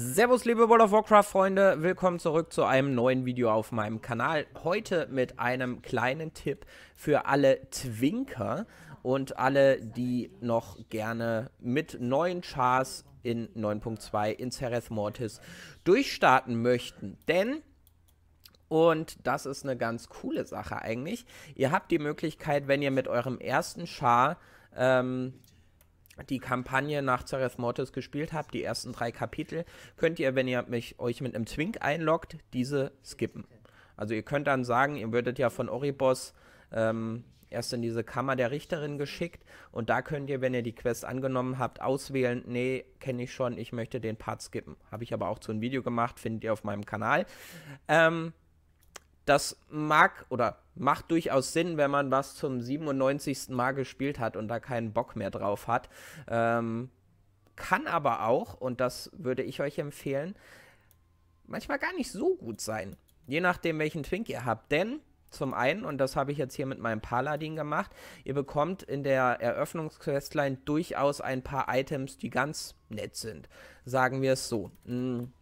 Servus liebe World of Warcraft Freunde, willkommen zurück zu einem neuen Video auf meinem Kanal. Heute mit einem kleinen Tipp für alle Twinker und alle, die noch gerne mit neuen Chars in 9.2 in Sereth Mortis durchstarten möchten. Denn und das ist eine ganz coole Sache eigentlich. Ihr habt die Möglichkeit, wenn ihr mit eurem ersten Char ähm, die Kampagne nach Zareth Mortis gespielt habt, die ersten drei Kapitel, könnt ihr, wenn ihr mich, euch mit einem Twink einloggt, diese skippen. Also ihr könnt dann sagen, ihr würdet ja von Oribos ähm, erst in diese Kammer der Richterin geschickt und da könnt ihr, wenn ihr die Quest angenommen habt, auswählen, nee, kenne ich schon, ich möchte den Part skippen. Habe ich aber auch zu einem Video gemacht, findet ihr auf meinem Kanal. Ähm, das mag oder macht durchaus Sinn, wenn man was zum 97. Mal gespielt hat und da keinen Bock mehr drauf hat. Ähm, kann aber auch, und das würde ich euch empfehlen, manchmal gar nicht so gut sein. Je nachdem, welchen Twink ihr habt. Denn zum einen, und das habe ich jetzt hier mit meinem Paladin gemacht, ihr bekommt in der Eröffnungsquestline durchaus ein paar Items, die ganz nett sind. Sagen wir es so. Hm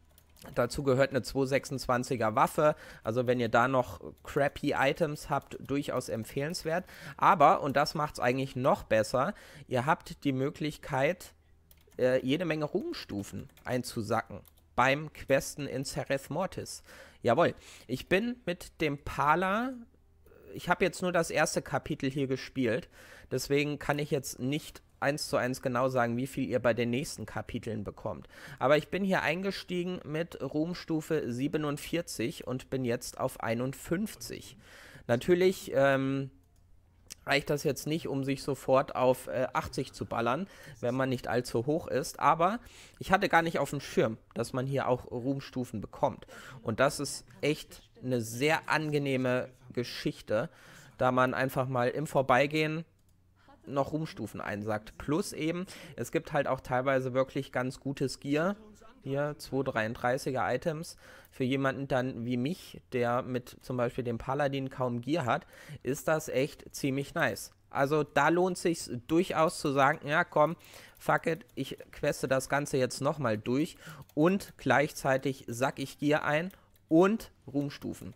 Dazu gehört eine 226er Waffe. Also wenn ihr da noch crappy Items habt, durchaus empfehlenswert. Aber, und das macht es eigentlich noch besser, ihr habt die Möglichkeit, äh, jede Menge Ruhmstufen einzusacken. Beim Questen in Sereth Mortis. Jawohl. Ich bin mit dem Pala ich habe jetzt nur das erste Kapitel hier gespielt. Deswegen kann ich jetzt nicht eins zu eins genau sagen, wie viel ihr bei den nächsten Kapiteln bekommt. Aber ich bin hier eingestiegen mit Ruhmstufe 47 und bin jetzt auf 51. Natürlich ähm, reicht das jetzt nicht, um sich sofort auf äh, 80 zu ballern, wenn man nicht allzu hoch ist. Aber ich hatte gar nicht auf dem Schirm, dass man hier auch Ruhmstufen bekommt. Und das ist echt eine sehr angenehme Geschichte, da man einfach mal im Vorbeigehen noch Ruhmstufen einsackt. Plus eben, es gibt halt auch teilweise wirklich ganz gutes Gear. Hier 233er Items. Für jemanden dann wie mich, der mit zum Beispiel dem Paladin kaum Gear hat, ist das echt ziemlich nice. Also da lohnt sich durchaus zu sagen, ja komm, fuck it, ich queste das Ganze jetzt nochmal durch und gleichzeitig sack ich Gear ein und Ruhmstufen.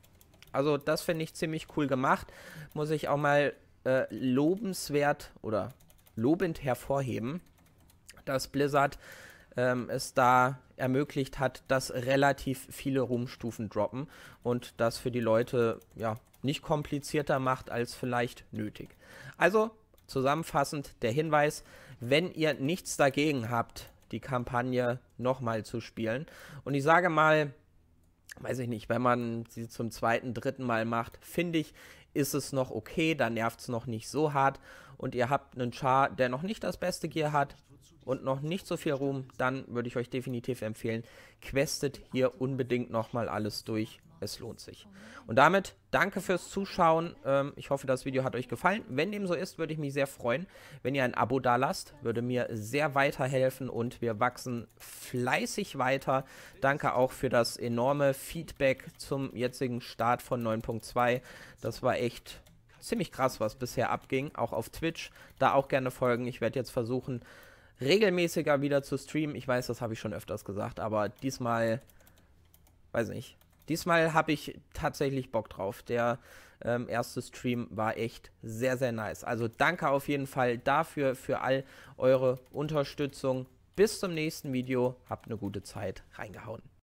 Also das finde ich ziemlich cool gemacht. Muss ich auch mal äh, lobenswert oder lobend hervorheben, dass Blizzard ähm, es da ermöglicht hat, dass relativ viele Ruhmstufen droppen und das für die Leute ja nicht komplizierter macht als vielleicht nötig. Also zusammenfassend der Hinweis, wenn ihr nichts dagegen habt, die Kampagne nochmal zu spielen. Und ich sage mal, weiß ich nicht, wenn man sie zum zweiten, dritten Mal macht, finde ich, ist es noch okay, da nervt es noch nicht so hart und ihr habt einen Char, der noch nicht das beste Gear hat und noch nicht so viel Ruhm, dann würde ich euch definitiv empfehlen, questet hier unbedingt nochmal alles durch, es lohnt sich. Und damit danke fürs Zuschauen. Ähm, ich hoffe, das Video hat euch gefallen. Wenn dem so ist, würde ich mich sehr freuen, wenn ihr ein Abo da lasst. Würde mir sehr weiterhelfen und wir wachsen fleißig weiter. Danke auch für das enorme Feedback zum jetzigen Start von 9.2. Das war echt ziemlich krass, was bisher abging, auch auf Twitch. Da auch gerne folgen. Ich werde jetzt versuchen, regelmäßiger wieder zu streamen. Ich weiß, das habe ich schon öfters gesagt, aber diesmal, weiß nicht, Diesmal habe ich tatsächlich Bock drauf. Der ähm, erste Stream war echt sehr, sehr nice. Also danke auf jeden Fall dafür, für all eure Unterstützung. Bis zum nächsten Video. Habt eine gute Zeit. Reingehauen.